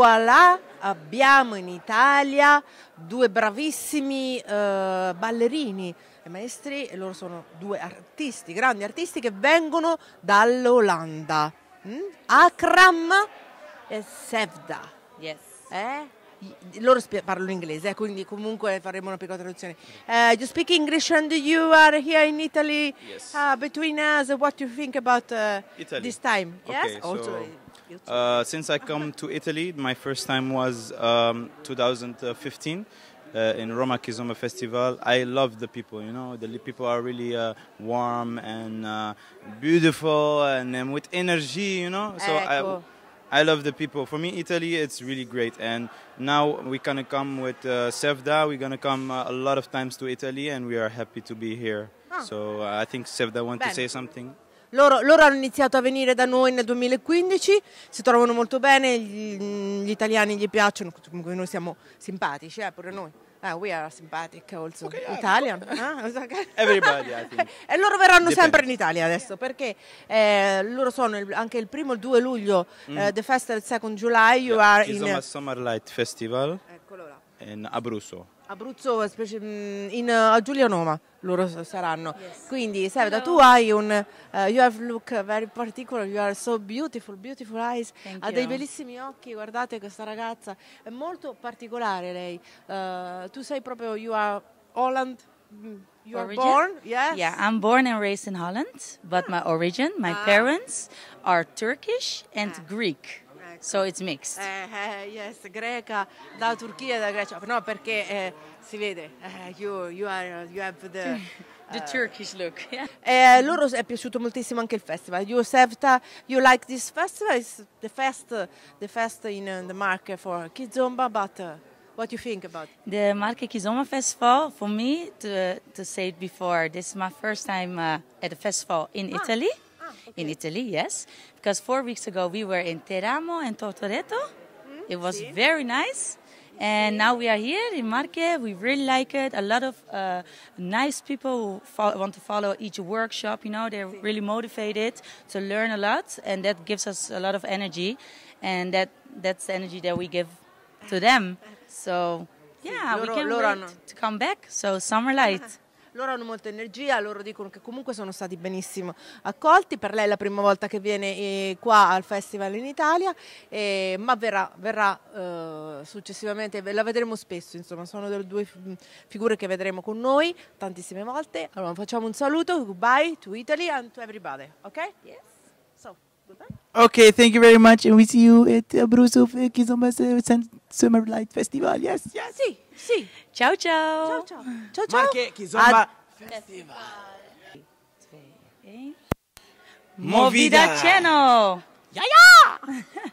voilà abbiamo in Italia due bravissimi eh, ballerini e maestri e loro sono due artisti, grandi artisti che vengono dall'Olanda. Mm? Akram e Sevda. Yes. Eh? loro parlano inglese, eh, quindi comunque faremo una piccola traduzione. Uh, you speak English and you are here in Italy. Yes. Uh, between us, what do you think about uh, this time? Okay, yes, so Uh, since I come to Italy, my first time was um, 2015 uh, in Roma Kizomba Festival. I love the people, you know, the people are really uh, warm and uh, beautiful and, and, um, with energy, you know. Eh, so I, I love the people. For me, Italy, it's really great. And now we're gonna come with uh, Sevda. We're gonna come uh, a lot of times to Italy, and we are happy to be here. So uh, I think Sevda want to say something. Loro, loro, hanno iniziato a venire da noi nel 2015, si trovano molto bene, gli, gli italiani gli piacciono, comunque noi siamo simpatici, eh, pure noi. Uh, we are sympatic also. Okay, Italian. Uh, Everybody, I think. e loro verranno Depende. sempre in Italia adesso perché eh, loro sono il, anche il primo e il 2 luglio, eh, mm. uh, the festival, il 2 July. You yeah. are It's in. Summer, summer Light Festival. Eh, in Abruzzo. Abruzzo, specie mm, in, eh, a Giulianova loro saranno. Yes. Quindi Sevda, tu hai un uh, you have look very particular, you are so beautiful, beautiful eyes. Thank ha you. dei bellissimi occhi, guardate questa ragazza, è molto particolare lei. Uh, tu sei proprio you are Holland mm, You origin? are born? Yes. Yeah, I'm born and raised in Holland, but ah. my origin, my ah. parents are Turkish and ah. Greek. so it's mixed. Uh, yes, greca da Turchia da Grecia. No, perché eh, si vede. you, you, are, you have the the Turkish look. Yeah. loro è piaciuto moltissimo anche il festival. You Sevta, you like this festival? It's the first the first in the market for Kizomba, but uh, what do you think about the market kizomba Festival? For me, to, to say it before, this is my first time uh, at a festival in ah. Italy. In Italy, yes. Because four weeks ago we were in Teramo and Tortoreto. Mm, mm-hmm. it was see. very nice. And now we are here in Marke. We really like it. A lot of uh, nice people who want to follow each workshop. You know, they're really motivated to learn a lot, and that gives us a lot of energy. And that that's the energy that we give to them. So yeah, we can not wait to come back. So summer light. loro hanno molta energia, loro dicono che comunque sono stati benissimo accolti, per lei è la prima volta che viene eh, qua al festival in Italia, eh, ma verrà, verrà eh, successivamente, la vedremo spesso, insomma sono delle due figure che vedremo con noi tantissime volte, allora facciamo un saluto, goodbye to Italy and to everybody, ok? Yes. Okay, thank you very much, and we see you at Abruzzo Kizomba uh, Summer Light Festival. Yes, yes. Sì, sì. Tchau, tchau. Tchau, tchau. Tchau, tchau. Marque Kizomba Festival. Movida Channel. Yaya. yeah, Yeah!